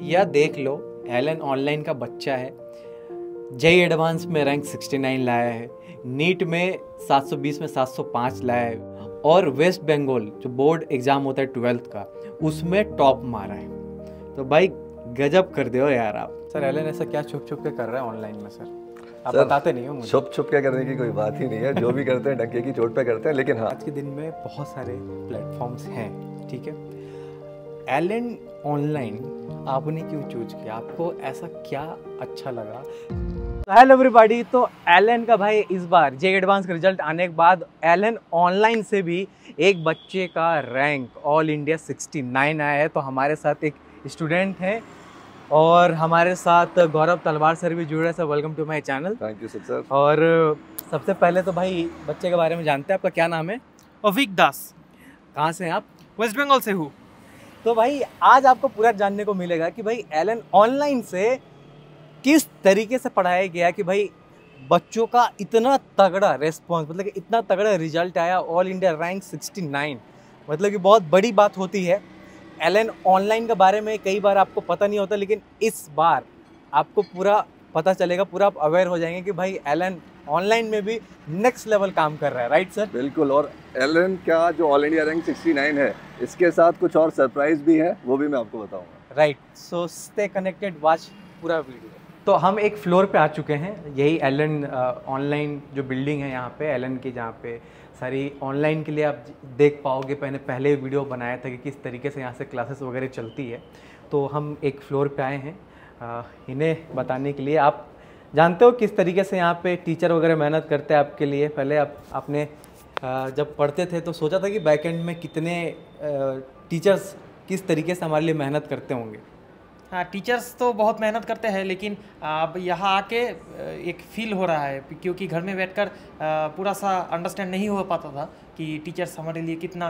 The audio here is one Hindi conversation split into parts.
या देख लो एलन ऑनलाइन का बच्चा है जय एडवांस में रैंक 69 लाया है नीट में 720 में 705 लाया है और वेस्ट बंगाल जो बोर्ड एग्ज़ाम होता है ट्वेल्थ का उसमें टॉप मारा है तो भाई गजब कर दो यार आप सर एलन ऐसा क्या छुप छुप के कर रहा है ऑनलाइन में सर आप सर, बताते नहीं हो मुझे छुप छुप के करने की कोई बात ही नहीं है जो भी करते हैं डंके की चोट पे करते हैं लेकिन हाँ आज के दिन में बहुत सारे प्लेटफॉर्म्स हैं ठीक है एल ऑनलाइन आपने क्यों चूज किया आपको ऐसा क्या अच्छा लगा हेलो एवरीबॉडी तो एलन का भाई इस बार जे एडवांस का रिजल्ट आने के बाद एलन ऑनलाइन से भी एक बच्चे का रैंक ऑल इंडिया 69 आया है तो हमारे साथ एक स्टूडेंट है और हमारे साथ गौरव तलवार सर भी जुड़ रहे sir welcome to my channel thank you sir और uh, सबसे पहले तो भाई बच्चे के बारे में जानते हैं आपका क्या नाम है अविक दास कहाँ से हैं आप वेस्ट बंगाल से हूँ तो भाई आज आपको पूरा जानने को मिलेगा कि भाई एलन ऑनलाइन से किस तरीके से पढ़ाया गया कि भाई बच्चों का इतना तगड़ा रेस्पॉन्स मतलब कि इतना तगड़ा रिजल्ट आया ऑल इंडिया रैंक 69 मतलब कि बहुत बड़ी बात होती है एलन ऑनलाइन के बारे में कई बार आपको पता नहीं होता लेकिन इस बार आपको पूरा पता चलेगा पूरा आप अवेयर हो जाएंगे कि भाई एलन ऑनलाइन में भी नेक्स्ट लेवल काम कर रहा है राइट सर बिल्कुल और एलन का जो ऑल इंडिया रैंक 69 है इसके साथ कुछ और सरप्राइज भी है वो भी मैं आपको बताऊंगा right so stay connected watch पूरा वीडियो तो हम एक फ्लोर पे आ चुके हैं यही एलन ऑनलाइन uh, जो बिल्डिंग है यहाँ पे एलन की जहाँ पे सारी ऑनलाइन के लिए आप देख पाओगे मैंने पहले वीडियो बनाया था कि किस तरीके से यहाँ से क्लासेस वगैरह चलती है तो हम एक फ्लोर पे आए हैं इन्हें बताने के लिए आप जानते हो किस तरीके से यहाँ पे टीचर वगैरह मेहनत करते हैं आपके लिए पहले आप आपने जब पढ़ते थे तो सोचा था कि बैक एंड में कितने टीचर्स किस तरीके से हमारे लिए मेहनत करते होंगे हाँ टीचर्स तो बहुत मेहनत करते हैं लेकिन अब यहाँ आके एक फील हो रहा है क्योंकि घर में बैठकर पूरा सा अंडरस्टैंड नहीं हो पाता था कि टीचर्स हमारे लिए कितना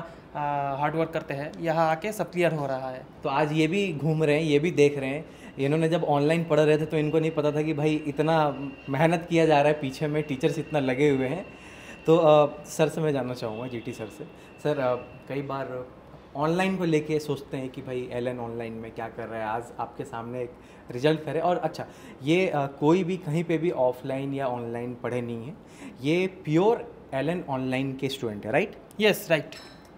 हार्डवर्क करते हैं यहाँ आके सब क्लियर हो रहा है तो आज ये भी घूम रहे हैं ये भी देख रहे हैं इन्होंने जब ऑनलाइन पढ़ रहे थे तो इनको नहीं पता था कि भाई इतना मेहनत किया जा रहा है पीछे में टीचर्स इतना लगे हुए हैं तो आ, सर से मैं जानना चाहूँगा जी सर से सर आ, कई बार ऑनलाइन को लेके सोचते हैं कि भाई एल ऑनलाइन में क्या कर रहा है आज आपके सामने एक रिजल्ट करे और अच्छा ये आ, कोई भी कहीं पे भी ऑफलाइन या ऑनलाइन पढ़े नहीं है ये प्योर एल ऑनलाइन के स्टूडेंट है राइट यस राइट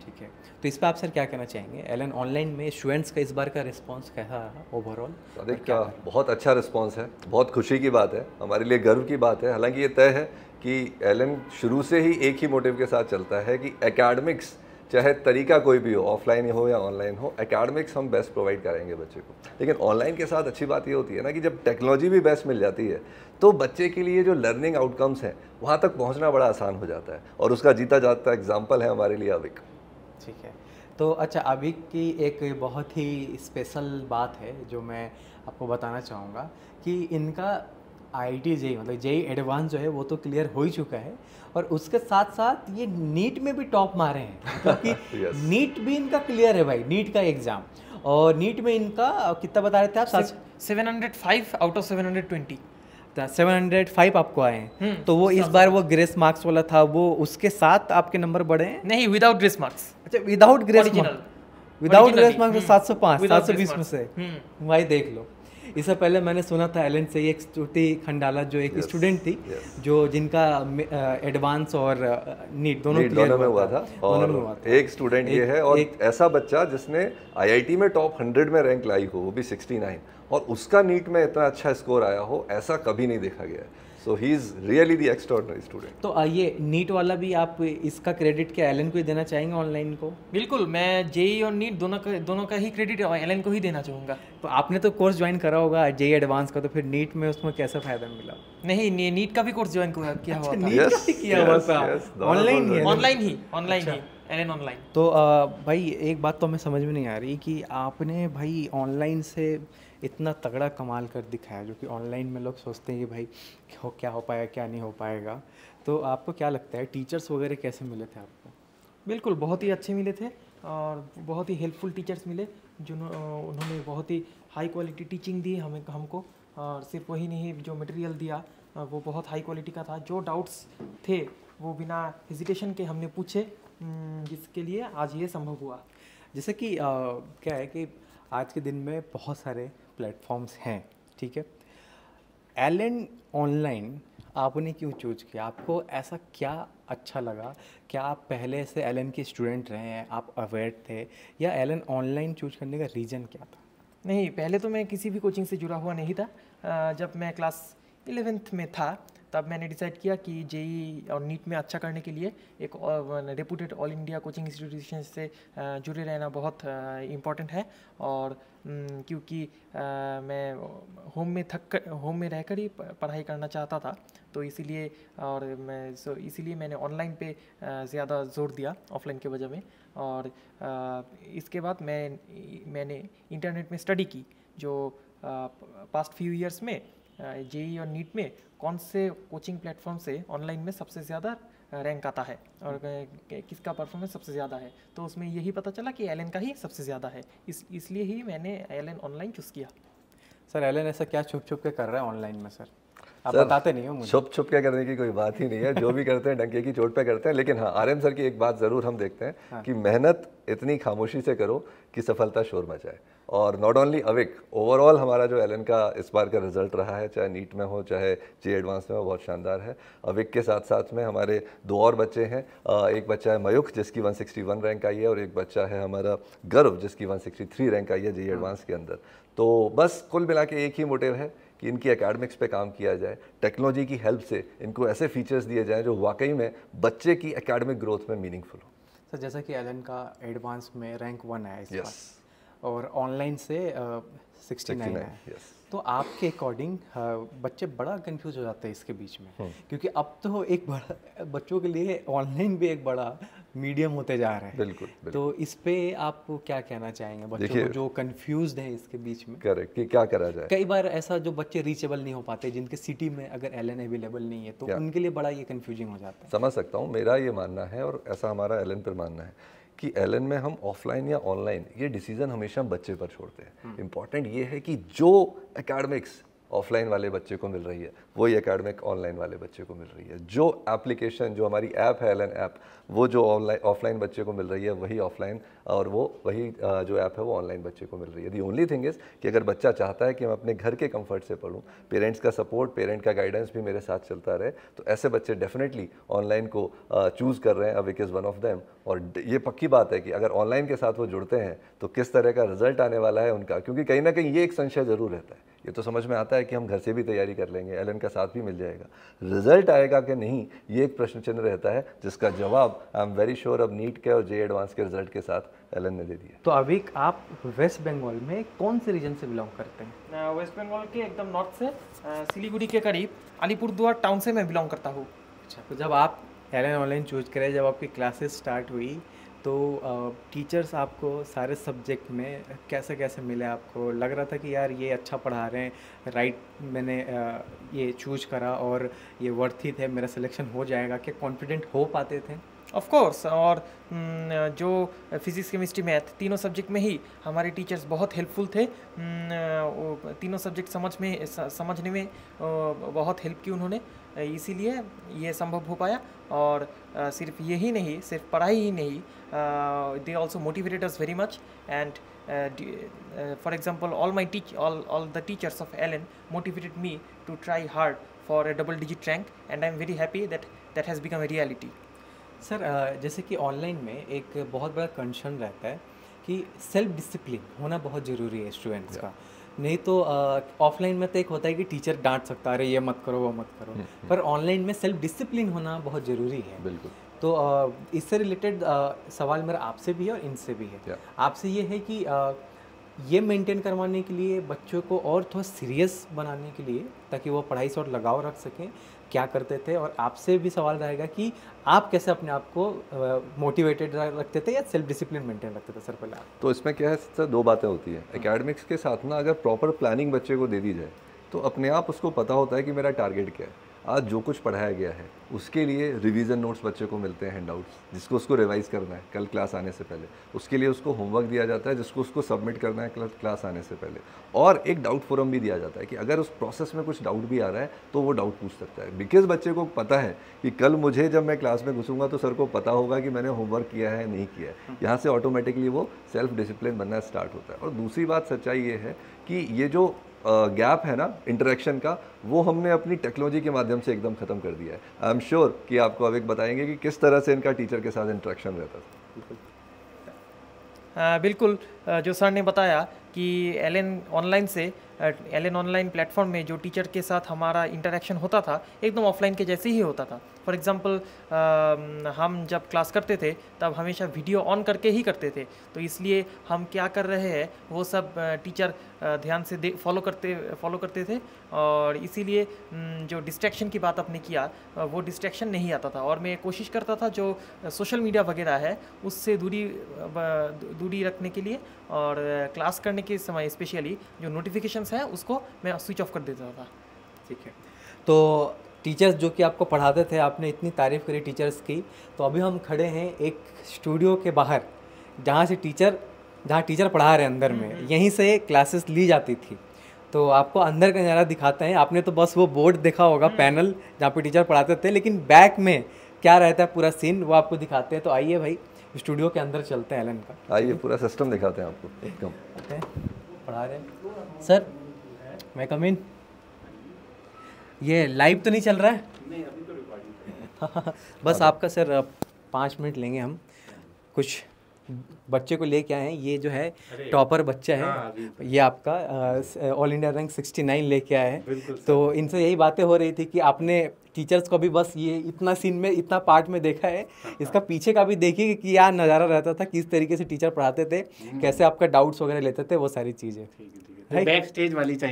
ठीक है तो इस पर आप सर क्या कहना चाहेंगे एल ऑनलाइन में स्टूडेंट्स का इस बार का रिस्पॉन्स कैसा रहा ओवरऑल क्या बहुत अच्छा रिस्पॉन्स है बहुत खुशी की बात है हमारे लिए गर्व की बात है हालांकि ये तय है कि एलन शुरू से ही एक ही मोटिव के साथ चलता है कि एकेडमिक्स चाहे तरीका कोई भी हो ऑफलाइन हो या ऑनलाइन हो एकेडमिक्स हम बेस्ट प्रोवाइड कराएंगे बच्चे को लेकिन ऑनलाइन के साथ अच्छी बात ये होती है ना कि जब टेक्नोलॉजी भी बेस्ट मिल जाती है तो बच्चे के लिए जो लर्निंग आउटकम्स हैं वहाँ तक पहुँचना बड़ा आसान हो जाता है और उसका जीता जाता एग्जाम्पल है हमारे लिए अविक ठीक है तो अच्छा अभी की एक बहुत ही स्पेशल बात है जो मैं आपको बताना चाहूँगा कि इनका आई टी जेई मतलब जेई एडवांस जो है वो तो क्लियर हो ही चुका है और उसके साथ साथ ये नीट में भी टॉप मारे हैं क्योंकि yes. नीट भी इनका क्लियर है भाई नीट का एग्ज़ाम और नीट में इनका कितना बता रहे थे आप seven hundred five out of seven hundred twenty seven hundred five आपको आए हैं हम्म, तो वो इस बार वो ग्रेस मार्क्स वाला था वो उसके साथ आपके नंबर बढ़े हैं नहीं विदाउट ग्रेस मार्क्स अच्छा without grace marks without grace marks सात सौ पाँच सात सौ बीस में से हम्म। भाई देख लो इससे पहले मैंने सुना था एलन से एक श्रुति खंडाला जो एक yes, स्टूडेंट थी yes. जो जिनका एडवांस और नीट दोनों नीट दोनों में हुआ था और हुआ था। एक स्टूडेंट ये है और एक, ऐसा बच्चा जिसने आईआईटी में टॉप हंड्रेड में रैंक लाई हो वो भी सिक्सटी और उसका नीट में इतना अच्छा स्कोर आया हो ऐसा कभी नहीं देखा गया है so he is really the extraordinary student तो आइए नीट वाला भी आप इसका क्रेडिट क्या एलन को ही देना चाहेंगे ऑनलाइन को बिल्कुल मैं जेई e और नीट दोनों का दोनों का ही क्रेडिट एलन को ही देना चाहूँगा तो आपने तो कोर्स ज्वाइन करा होगा जे एडवांस e का तो फिर नीट में उसमें कैसा फ़ायदा मिला नहीं नी, नीट का भी कोर्स ज्वाइन किया हुआ अच्छा, था नीट का भी किया हुआ था ऑनलाइन ही ऑनलाइन ही ऑनलाइन अच्छा। ही एलन ऑनलाइन तो भाई एक बात तो हमें समझ में नहीं आ रही कि आपने भाई ऑनलाइन से इतना तगड़ा कमाल कर दिखाया जो कि ऑनलाइन में लोग सोचते हैं कि भाई हो क्या हो पाएगा क्या नहीं हो पाएगा तो आपको क्या लगता है टीचर्स वगैरह कैसे मिले थे आपको बिल्कुल बहुत ही अच्छे मिले थे और बहुत ही हेल्पफुल टीचर्स मिले जिन्हों उन्होंने बहुत ही हाई क्वालिटी टीचिंग दी हमें हमको और सिर्फ वही नहीं जो मटेरियल दिया वो बहुत हाई क्वालिटी का था जो डाउट्स थे वो बिना हेजिटेशन के हमने पूछे जिसके लिए आज ये संभव हुआ जैसे कि आ, क्या है कि आज के दिन में बहुत सारे प्लेटफॉर्म्स हैं ठीक है एल एंड ऑनलाइन आपने क्यों चूज किया आपको ऐसा क्या अच्छा लगा क्या आप पहले से एल के स्टूडेंट रहे हैं आप अवेयर थे या एल ऑनलाइन चूज करने का रीज़न क्या था नहीं पहले तो मैं किसी भी कोचिंग से जुड़ा हुआ नहीं था जब मैं क्लास इलेवेंथ में था तब मैंने डिसाइड किया कि जेई और नीट में अच्छा करने के लिए एक reputed all India coaching institution से जुड़े रहना बहुत इम्पॉर्टेंट है और क्योंकि मैं होम में थक कर होम में रहकर ही पढ़ाई करना चाहता था तो इसीलिए और मैं सो इसीलिए मैंने ऑनलाइन पे ज़्यादा जोर दिया ऑफलाइन के वजह में और इसके बाद मैं मैंने इंटरनेट में स्टडी की जो पास्ट फ्यू ईयर्स में जेई और नीट में कौन से कोचिंग प्लेटफॉर्म से ऑनलाइन में सबसे ज़्यादा रैंक आता है और किसका परफॉर्मेंस सबसे ज़्यादा है तो उसमें यही पता चला कि एल का ही सबसे ज़्यादा है इस इसलिए ही मैंने एल ऑनलाइन चूज़ किया सर एल ऐसा क्या छुप छुप के कर रहा है ऑनलाइन में सर आप बताते नहीं हो मुझे छुप छुप के करने की कोई बात ही नहीं है जो भी करते हैं डंके की चोट पे करते हैं लेकिन हाँ आर्यन सर की एक बात ज़रूर हम देखते हैं हाँ। कि मेहनत इतनी खामोशी से करो कि सफलता शोर मचाए और नॉट ओनली अविक ओवरऑल हमारा जो एलन का इस बार का रिजल्ट रहा है चाहे नीट में हो चाहे जी एडवांस में हो बहुत शानदार है अविक के साथ साथ में हमारे दो और बच्चे हैं एक बच्चा है मयूख जिसकी 161 रैंक आई है और एक बच्चा है हमारा गर्व जिसकी 163 रैंक आई है जी एडवांस के अंदर तो बस कुल मिला के एक ही मोटिव है कि इनकी एकेडमिक्स पे काम किया जाए टेक्नोलॉजी की हेल्प से इनको ऐसे फीचर्स दिए जाएँ जो वाकई में बच्चे की एकेडमिक ग्रोथ में मीनिंगफुल हो सर जैसा कि एलन का एडवांस में रैंक वन है इस yes. और ऑनलाइन से सिक्सटी uh, नाइन है yes. तो आपके अकॉर्डिंग बच्चे बड़ा कंफ्यूज हो जाते हैं इसके बीच में हम्म। क्योंकि अब तो एक बड़ा बच्चों के लिए ऑनलाइन भी एक बड़ा मीडियम होते जा रहे हैं बिल्कुल, बिल्कुल तो इस पे आप क्या कहना चाहेंगे बच्चों को जो कंफ्यूज हैं इसके बीच में करेक्ट कि क्या करा जाए कई बार ऐसा जो बच्चे रीचेबल नहीं हो पाते जिनके सिटी में अगर एल अवेलेबल नहीं है तो उनके लिए बड़ा ये कन्फ्यूजिंग हो जाता है समझ सकता हूँ मेरा ये मानना है और ऐसा हमारा एल पर मानना है कि एल में हम ऑफलाइन या ऑनलाइन ये डिसीजन हमेशा बच्चे पर छोड़ते हैं इंपॉर्टेंट हम्म। ये है कि जो एकेडमिक्स ऑफलाइन वाले बच्चे को मिल रही है वही अकेडमिक ऑनलाइन वाले बच्चे को मिल रही है जो एप्लीकेशन जो हमारी ऐप है एल ऐप वो जो ऑनलाइन ऑफलाइन बच्चे को मिल रही है वही ऑफलाइन और वो वही जो ऐप है वो ऑनलाइन बच्चे को मिल रही है दी ओनली थिंग इज़ कि अगर बच्चा चाहता है कि मैं अपने घर के कम्फर्ट से पढ़ूँ पेरेंट्स का सपोर्ट पेरेंट का गाइडेंस भी मेरे साथ चलता रहे तो ऐसे बच्चे डेफिनेटली ऑनलाइन को चूज़ कर रहे हैं अब इक इज़ वन ऑफ देम और ये पक्की बात है कि अगर ऑनलाइन के साथ वो जुड़ते हैं तो किस तरह का रिजल्ट आने वाला है उनका क्योंकि कहीं ना कहीं ये एक संशय ज़रूर रहता है ये तो समझ में आता है कि हम घर से भी तैयारी कर लेंगे एलन का साथ भी मिल जाएगा रिजल्ट आएगा कि नहीं ये एक प्रश्न चिन्ह रहता है जिसका जवाब आई एम वेरी श्योर अब नीट के और जे एडवांस के रिजल्ट के साथ एलन ने दे दिया तो अभी आप वेस्ट बंगाल में कौन से रीजन से बिलोंग करते हैं वेस्ट बंगाल के एकदम नॉर्थ से सिलीगुड़ी के करीब अलीपुरद्वार टाउन से मैं बिलोंग करता हूँ अच्छा तो जब आप एलन ऑनलाइन चूज करें जब आपकी क्लासेस स्टार्ट हुई तो टीचर्स आपको सारे सब्जेक्ट में कैसे कैसे मिले आपको लग रहा था कि यार ये अच्छा पढ़ा रहे हैं राइट मैंने ये चूज करा और ये वर्थी थे मेरा सिलेक्शन हो जाएगा क्या कॉन्फिडेंट हो पाते थे ऑफ कोर्स और हम्म, जो फिज़िक्स केमिस्ट्री मैथ तीनों सब्जेक्ट में ही हमारे टीचर्स बहुत हेल्पफुल थे हम्म, तीनों सब्जेक्ट समझ में समझने में बहुत हेल्प की उन्होंने इसीलिए ये संभव हो पाया और सिर्फ यही नहीं सिर्फ पढ़ाई ही नहीं they also motivated us very much and for example all my teach all all the teachers of Allen motivated me to try hard for a double digit rank and I am very happy that that has become a reality sir जैसे कि ऑनलाइन में एक बहुत बड़ा कंसर्न रहता है कि सेल्फ डिसिप्लिन होना बहुत ज़रूरी है स्टूडेंट्स का नहीं तो ऑफलाइन में तो एक होता है कि टीचर डांट सकता है अरे ये मत करो वो मत करो हम्म, हम्म। पर ऑनलाइन में सेल्फ डिसिप्लिन होना बहुत ज़रूरी है बिल्कुल तो इससे रिलेटेड सवाल मेरा आपसे भी है और इनसे भी है आपसे ये है कि आ, ये मेंटेन करवाने के लिए बच्चों को और थोड़ा सीरियस बनाने के लिए ताकि वो पढ़ाई से और लगाव रख सकें क्या करते थे और आपसे भी सवाल रहेगा कि आप कैसे अपने आप को मोटिवेटेड रखते थे या सेल्फ डिसिप्लिन मेंटेन रखते थे सर पहले तो इसमें क्या है सर दो बातें होती है एकेडमिक्स हाँ। के साथ ना अगर प्रॉपर प्लानिंग बच्चे को दे दी जाए तो अपने आप उसको पता होता है कि मेरा टारगेट क्या है आज जो कुछ पढ़ाया गया है उसके लिए रिवीजन नोट्स बच्चे को मिलते हैं हैंडआउट्स जिसको उसको रिवाइज करना है कल क्लास आने से पहले उसके लिए उसको होमवर्क दिया जाता है जिसको उसको सबमिट करना है कल क्लास आने से पहले और एक डाउट फोरम भी दिया जाता है कि अगर उस प्रोसेस में कुछ डाउट भी आ रहा है तो वो डाउट पूछ सकता है बिकॉज बच्चे को पता है कि कल मुझे जब मैं क्लास में घुसूंगा तो सर को पता होगा कि मैंने होमवर्क किया है नहीं किया है हाँ। यहाँ से ऑटोमेटिकली वो सेल्फ डिसिप्लिन बनना स्टार्ट होता है और दूसरी बात सच्चाई ये है कि ये जो गैप है ना इंटरेक्शन का वो हमने अपनी टेक्नोलॉजी के माध्यम से एकदम ख़त्म कर दिया है आई एम श्योर कि आपको अब एक बताएंगे कि किस तरह से इनका टीचर के साथ इंटरेक्शन रहता था बिल्कुल जो सर ने बताया कि एल ऑनलाइन से एल ऑनलाइन प्लेटफॉर्म में जो टीचर के साथ हमारा इंटरेक्शन होता था एकदम ऑफलाइन के जैसे ही होता था फॉर एग्ज़ाम्पल um, हम जब क्लास करते थे तब हमेशा वीडियो ऑन करके ही करते थे तो इसलिए हम क्या कर रहे हैं वो सब टीचर ध्यान से दे फॉलो करते फॉलो करते थे और इसीलिए जो डिस्ट्रैक्शन की बात आपने किया वो डिस्ट्रैक्शन नहीं आता था और मैं कोशिश करता था जो सोशल मीडिया वगैरह है उससे दूरी दूरी रखने के लिए और क्लास करने के समय स्पेशली जो नोटिफिकेशंस हैं उसको मैं स्विच ऑफ कर देता था ठीक है तो टीचर्स जो कि आपको पढ़ाते थे आपने इतनी तारीफ़ करी टीचर्स की तो अभी हम खड़े हैं एक स्टूडियो के बाहर जहाँ से टीचर जहाँ टीचर पढ़ा रहे हैं अंदर में हम्म, हम्म। यहीं से क्लासेस ली जाती थी तो आपको अंदर का नज़ारा दिखाते हैं आपने तो बस वो बोर्ड देखा होगा हम्म। पैनल जहाँ पे टीचर पढ़ाते थे लेकिन बैक में क्या रहता है पूरा सीन वो आपको दिखाते हैं तो आइए भाई स्टूडियो के अंदर चलते हैं एलन का आइए पूरा सिस्टम दिखाते हैं आपको एकदम पढ़ा रहे हैं सर मैं कमीन ये लाइव तो नहीं चल रहा है नहीं अभी तो रिकॉर्डिंग बस आपका सर पाँच मिनट लेंगे हम कुछ बच्चे को लेके आए हैं ये जो है टॉपर बच्चा है हाँ, तो। ये आपका ऑल इंडिया रैंक नाइन लेके आए हैं तो इनसे यही बातें हो रही थी कि आपने टीचर्स को भी बस ये इतना सीन में इतना पार्ट में देखा है इसका पीछे का भी देखिए कि क्या नज़ारा रहता था किस तरीके से टीचर पढ़ाते थे हम्म। कैसे आपका डाउट्स वगैरह लेते थे वो सारी चीज़ें बैक स्टेज वाली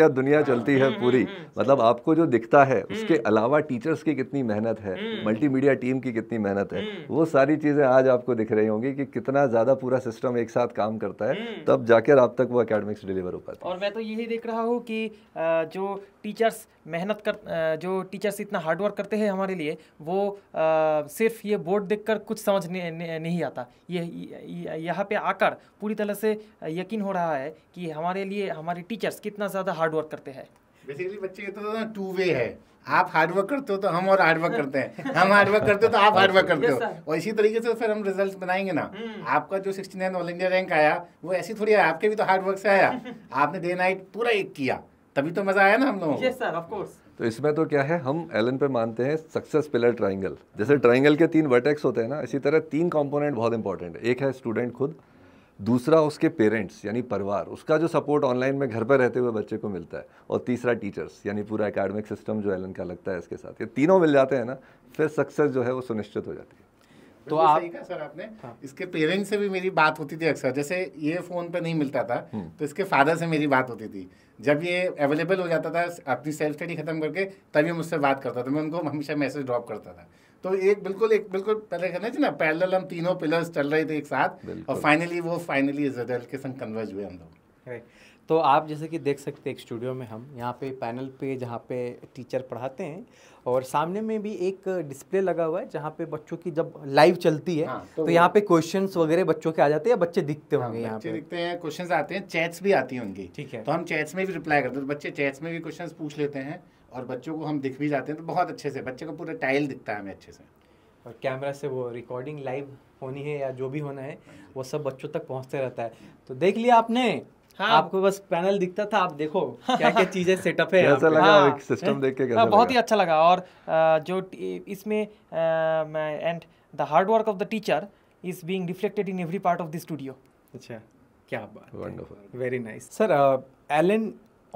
क्या दुनिया चलती है हम्म, हम्म, पूरी मतलब आपको जो दिखता है उसके अलावा टीचर्स की कितनी मेहनत है मल्टीमीडिया टीम की कितनी मेहनत है वो सारी चीज़ें आज आपको दिख रही होंगी कि कितना ज़्यादा पूरा सिस्टम एक साथ काम करता है तब जाकर आप तक वो अकेडमिक्स डिलीवर हो पाता है और मैं तो यही देख रहा हूँ की जो टीचर्स मेहनत कर जो टीचर्स इतना हार्डवर्क करते हैं हमारे लिए वो सिर्फ ये बोर्ड देखकर कुछ समझ नहीं, नहीं आता ये यहाँ पे आकर पूरी तरह से यकीन हो रहा है कि हमारे लिए हमारे टीचर्स कितना ज़्यादा हार्डवर्क करते हैं बेसिकली बच्चे ये तो टू वे है आप हार्डवर्क करते हो तो हम और हार्डवर्क करते हैं हम हार्डवर्क करते हो तो आप हार्डवर्क करते हो और इसी तरीके से फिर हम रिजल्ट बनाएंगे ना हम्म। आपका जो sixty nine all India rank आया वो ऐसी थोड़ी आया आपके भी तो हार्डवर्क से आया आपने डे नाइट पूरा एक किया तभी तो मजा आया ना हम लोग yes, तो इसमें तो क्या है हम एलन पे मानते हैं सक्सेस पिलर ट्राइंगल जैसे ट्राइंगल के तीन वर्टेक्स होते हैं ना इसी तरह तीन कॉम्पोनेंट बहुत इंपॉर्टेंट है एक है स्टूडेंट खुद दूसरा उसके पेरेंट्स यानी परिवार उसका जो सपोर्ट ऑनलाइन में घर पर रहते हुए बच्चे को मिलता है और तीसरा टीचर्स यानी पूरा एकेडमिक सिस्टम जो एलन का लगता है इसके साथ ये तीनों मिल जाते हैं ना फिर सक्सेस जो है वो सुनिश्चित हो जाती है तो आप सही कहा सर आपने हाँ। इसके पेरेंट्स से भी मेरी बात होती थी अक्सर जैसे ये फ़ोन पे नहीं मिलता था हम्म। तो इसके फादर से मेरी बात होती थी जब ये अवेलेबल हो जाता था अपनी सेल्फ स्टडी खत्म करके तभी मुझसे बात करता था मैं उनको हमेशा मैसेज ड्रॉप करता था तो एक बिल्कुल एक बिल्कुल पहले कहने थे ना पैरेलल हम तीनों पिलर्स चल रहे थे एक साथ और फाइनली वो फाइनली रिजल्ट के संग कन्वर्ज हुए हम लोग तो आप जैसे कि देख सकते हैं एक स्टूडियो में हम यहाँ पे पैनल पे जहाँ पे टीचर पढ़ाते हैं और सामने में भी एक डिस्प्ले लगा हुआ है जहाँ पे बच्चों की जब लाइव चलती है हाँ, तो, तो यहाँ पे क्वेश्चंस वगैरह बच्चों के आ जाते हैं या बच्चे दिखते हाँ, होंगे यहाँ पे दिखते हैं क्वेश्चन आते हैं चैट्स भी आती उनकी ठीक है तो हम चैट्स में भी रिप्लाई करते हैं तो बच्चे चैट्स में भी क्वेश्चन पूछ लेते हैं और बच्चों को हम दिख भी जाते हैं तो बहुत अच्छे से बच्चे का पूरा टाइल दिखता है हमें अच्छे से और कैमरा से वो रिकॉर्डिंग लाइव होनी है या जो भी होना है हाँ वो सब बच्चों तक पहुँचते रहता है तो देख लिया आपने हाँ, आपको बस पैनल दिखता था आप देखो क्या क्या चीजें सेटअप है कैसा लगा हाँ, सिस्टम देख के हाँ, कैसा बहुत ही अच्छा लगा और जो इसमें and the hard work of the teacher is being reflected in every part of the studio अच्छा क्या बात wonderful very nice sir Allen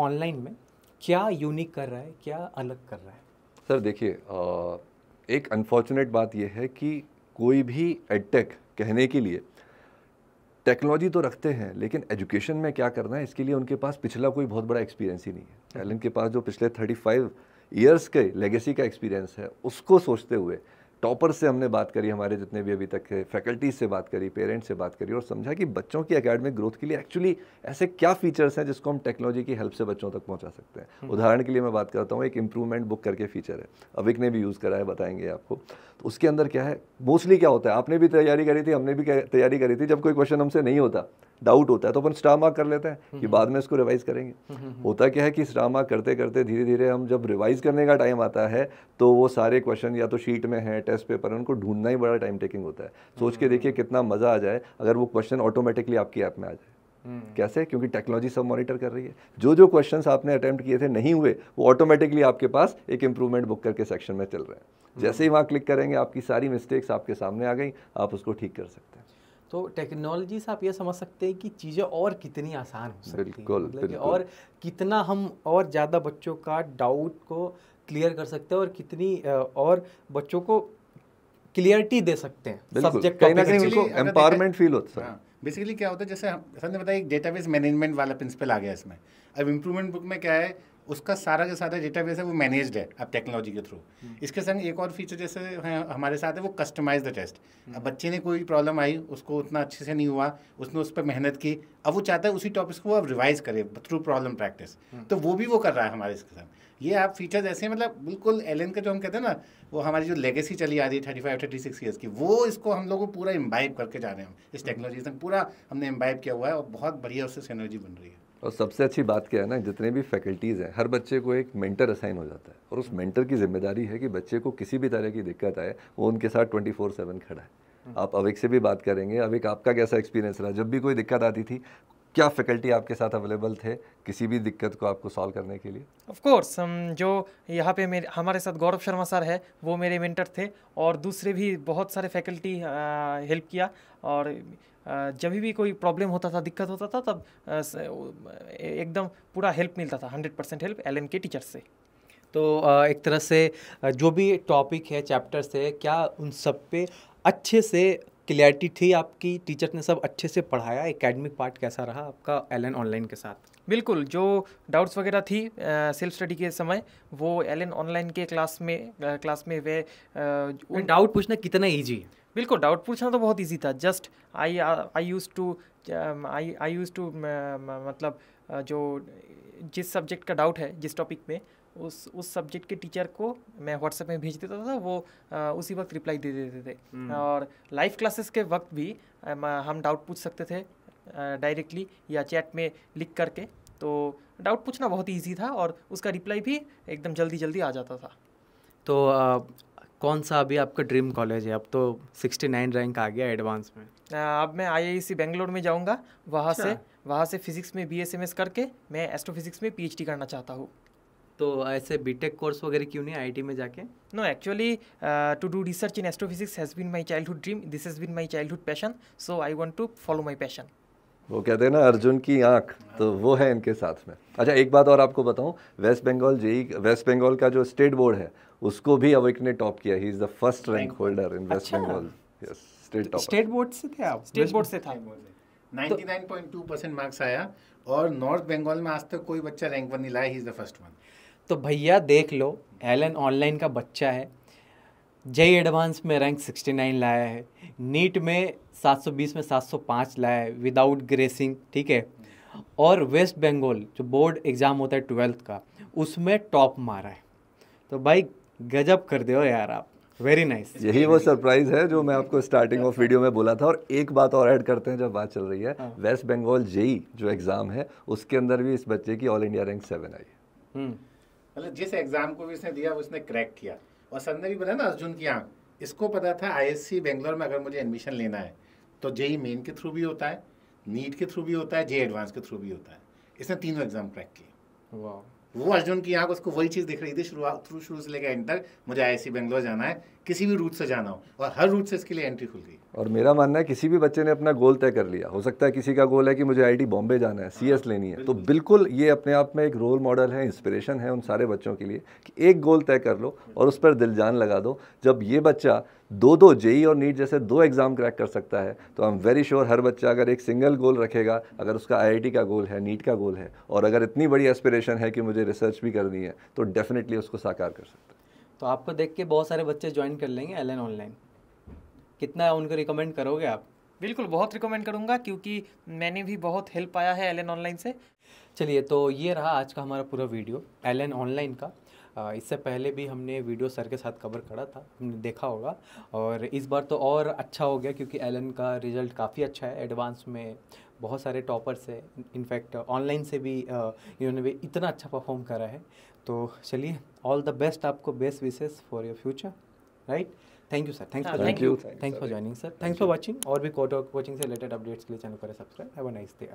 online में क्या यूनिक कर रहा है क्या अलग कर रहा है सर देखिए एक अनफॉर्चुनेट बात यह है कि कोई भी एडटेक कहने के लिए टेक्नोलॉजी तो रखते हैं लेकिन एजुकेशन में क्या करना है इसके लिए उनके पास पिछला कोई बहुत बड़ा एक्सपीरियंस ही नहीं है एलन हम्म। के पास जो पिछले थर्टी फाइव ईयर्स के लेगेसी का एक्सपीरियंस है उसको सोचते हुए टॉपर से हमने बात करी हमारे जितने भी अभी तक फैकल्टीज से बात करी पेरेंट्स से बात करी और समझा कि बच्चों की अकेडमिक ग्रोथ के लिए एक्चुअली ऐसे क्या फीचर्स हैं जिसको हम टेक्नोलॉजी की हेल्प से बच्चों तक पहुंचा सकते हैं हम्म। उदाहरण के लिए मैं बात करता हूँ एक इंप्रूवमेंट बुक करके फीचर है अविक ने भी यूज़ करा है बताएंगे आपको तो उसके अंदर क्या है मोस्टली क्या होता है आपने भी तैयारी करी थी हमने भी तैयारी करी थी जब कोई क्वेश्चन हमसे नहीं होता डाउट होता है तो अपन स्टार मार्क कर लेते हैं कि हम्म। बाद में इसको रिवाइज करेंगे हम्म, होता क्या है कि स्टार मार्क करते करते धीरे धीरे हम जब रिवाइज करने का टाइम आता है तो वो सारे क्वेश्चन या तो शीट में टेस्ट टेस्ट पेपर है उनको ढूंढना ही बड़ा टाइम टेकिंग होता है सोच के देखिए कितना मज़ा आ जाए अगर वो क्वेश्चन ऑटोमेटिकली आपकी ऐप में आ जाए हम्म। कैसे क्योंकि टेक्नोलॉजी सब मॉनिटर कर रही है जो जो क्वेश्चन आपने अटैम्प्ट किए थे नहीं हुए वो ऑटोमेटिकली आपके पास एक इंप्रूवमेंट बुक करके सेक्शन में चल रहे हैं हम्म। जैसे ही वहाँ क्लिक करेंगे आपकी सारी मिस्टेक्स आपके सामने आ गई आप उसको ठीक कर सकते हैं तो टेक्नोलॉजी से आप ये समझ सकते हैं कि चीज़ें और कितनी आसान हो सकती बिल्कुल, मतलब बिल्कुल। और कितना हम और ज़्यादा बच्चों का डाउट को क्लियर कर सकते हैं और कितनी और बच्चों को क्लियरिटी दे सकते हैं सब्जेक्ट ना कहीं उनको एम्पावरमेंट फील होता है बेसिकली हाँ, क्या होता है जैसे सर ने बताया एक डेटाबेस मैनेजमेंट वाला प्रिंसिपल आ गया इसमें अब इम्प्रूवमेंट बुक में क्या है उसका सारा का सारा डेटा है वो मैनेज्ड है अब टेक्नोलॉजी के थ्रू हम्म। इसके संग एक और फीचर जैसे है हमारे साथ है वो कस्टमाइज द टेस्ट अब बच्चे ने कोई प्रॉब्लम आई उसको उतना अच्छे से नहीं हुआ उसने उस पर मेहनत की अब वो चाहता है उसी टॉपिक्स को अब रिवाइज करे थ्रू प्रॉब्लम प्रैक्टिस तो वो भी वो कर रहा है हमारे इसके साथ ये आप फीचर्स ऐसे मतलब बिल्कुल एल का जो हम कहते हैं ना वो हमारी जो लेगेसी चली आ रही है thirty five thirty six years की वो इसको हम को पूरा इम्बाइब करके जा रहे हैं इस टेक्नोलॉजी से पूरा हमने इम्बाइब किया हुआ है और बहुत बढ़िया उससे एनर्जी बन रही है और सबसे अच्छी बात क्या है ना जितने भी फैकल्टीज़ हैं हर बच्चे को एक मेंटर असाइन हो जाता है और उस मेंटर की जिम्मेदारी है कि बच्चे को किसी भी तरह की दिक्कत आए वो उनके साथ ट्वेंटी फोर सेवन खड़ा है हम्म। आप अविक से भी बात करेंगे अविक आपका कैसा एक्सपीरियंस रहा जब भी कोई दिक्कत आती थी क्या फैकल्टी आपके साथ अवेलेबल थे किसी भी दिक्कत को आपको सॉल्व करने के लिए ऑफ कोर्स हम जो यहाँ पे मेरे हमारे साथ गौरव शर्मा सर है वो मेरे मेंटर थे और दूसरे भी बहुत सारे फैकल्टी हेल्प किया और जब भी कोई प्रॉब्लम होता था दिक्कत होता था तब एकदम पूरा हेल्प मिलता था हंड्रेड परसेंट हेल्प एल के टीचर से तो एक तरह से जो भी टॉपिक है चैप्टर्स है क्या उन सब पे अच्छे से क्लियरिटी थी आपकी टीचर ने सब अच्छे से पढ़ाया एकेडमिक पार्ट कैसा रहा आपका एल एन ऑनलाइन के साथ बिल्कुल जो डाउट्स वगैरह थी सेल्फ स्टडी के समय वो एल एन ऑनलाइन के क्लास में आ, क्लास में वे डाउट पूछना कितना ईजी है बिल्कुल डाउट पूछना तो बहुत ईजी था just I I use to I I use to मतलब जो जिस सब्जेक्ट का डाउट है जिस टॉपिक में उस उस सब्जेक्ट के टीचर को मैं व्हाट्सएप में भेज देता था वो आ, उसी वक्त रिप्लाई दे देते थे, थे हम्म। और लाइव क्लासेस के वक्त भी हम डाउट पूछ सकते थे डायरेक्टली या चैट में लिख करके तो डाउट पूछना बहुत ईजी था और उसका रिप्लाई भी एकदम जल्दी जल्दी आ जाता था तो आ, कौन सा अभी आपका ड्रीम कॉलेज है अब तो 69 रैंक आ गया एडवांस में अब मैं आईआईसी बेंगलोर e में जाऊंगा वहाँ अच्छा। से वहाँ से फिजिक्स में बीएसएमएस करके मैं एस्ट्रोफिजिक्स में पीएचडी करना चाहता हूँ तो ऐसे बीटेक कोर्स वगैरह क्यों नहीं आईटी में जाके no actually to do research in astrophysics has been my childhood dream this has been my childhood passion so I want to follow my passion वो कहते हैं ना अर्जुन की आंख तो वो है इनके साथ में अच्छा एक बात और आपको बताऊं West Bengal JEE West Bengal का जो स्टेट बोर्ड है उसको भी अविक ने टॉप किया he is the first rank holder in West Bengal yes state top state board से थे आप स्टेट बोर्ड से था 99.2 मार्क्स आया और नॉर्थ बंगाल में आज तक कोई बच्चा रैंक वन नहीं लाया he is the first one तो भैया देख लो एलन ऑनलाइन का बच्चा है जई एडवांस में रैंक 69 लाया है नीट में 720 में 705 लाया है विदाउट ग्रेसिंग ठीक है और वेस्ट बंगाल जो बोर्ड एग्ज़ाम होता है ट्वेल्थ का उसमें टॉप मारा है तो भाई गजब कर दो यार आप वेरी नाइस nice. यही वो सरप्राइज है जो मैं आपको स्टार्टिंग ऑफ वीडियो में बोला था और एक बात और ऐड करते हैं जब बात चल रही है वेस्ट बंगाल जेई जो एग्ज़ाम है उसके अंदर भी इस बच्चे की ऑल इंडिया रैंक सेवन आई है हम्म। मतलब जिस एग्जाम को भी उसने दिया उसने क्रैक किया और सर ने भी बोला ना अर्जुन की आँख इसको पता था आईएससी बेंगलोर में अगर मुझे एडमिशन लेना है तो जेई मेन e के थ्रू भी होता है नीट के थ्रू भी होता है जे एडवांस e के थ्रू भी होता है इसने तीनों एग्जाम क्रैक किए वो अर्जुन की आँख उसको वही चीज़ दिख रही थी शुरुआत थ्रू शुरू से लेकर एंड तक मुझे आई बेंगलोर जाना है किसी भी रूट से जाना हो और हर रूट से इसके लिए एंट्री खुल गई और मेरा मानना है किसी भी बच्चे ने अपना गोल तय कर लिया हो सकता है किसी का गोल है कि मुझे आईटी बॉम्बे जाना है सी हाँ, लेनी है तो बिल्कुल। तो बिल्कुल ये अपने आप में एक रोल मॉडल है इंस्पिरेशन है उन सारे बच्चों के लिए कि एक गोल तय कर लो और उस पर दिल जान लगा दो जब ये बच्चा दो दो जेई e और नीट जैसे दो एग्ज़ाम क्रैक कर सकता है तो आई एम वेरी श्योर हर बच्चा अगर एक सिंगल गोल रखेगा अगर उसका आईआईटी का गोल है नीट का गोल है और अगर इतनी बड़ी एस्पिरेशन है कि मुझे रिसर्च भी करनी है तो डेफिनेटली उसको साकार कर सकता है तो आपको देख के बहुत सारे बच्चे ज्वाइन कर लेंगे एल ऑनलाइन कितना उनको रिकमेंड करोगे आप बिल्कुल बहुत रिकमेंड करूँगा क्योंकि मैंने भी बहुत हेल्प पाया है एल ऑनलाइन से चलिए तो ये रहा आज का हमारा पूरा वीडियो एल ऑनलाइन का इससे पहले भी हमने वीडियो सर के साथ कवर करा था हमने देखा होगा और इस बार तो और अच्छा हो गया क्योंकि एल का रिज़ल्ट काफ़ी अच्छा है एडवांस में बहुत सारे टॉपर्स है इनफैक्ट ऑनलाइन से भी इन्होंने भी इतना अच्छा परफॉर्म करा है तो चलिए ऑल द बेस्ट आपको best wishes for your future right thank you sir thank you thank you thanks for joining sir thanks for watching और भी कोटो कोचिंग से रिलेटेड अपडेट्स के लिए चैनल करें subscribe have a nice day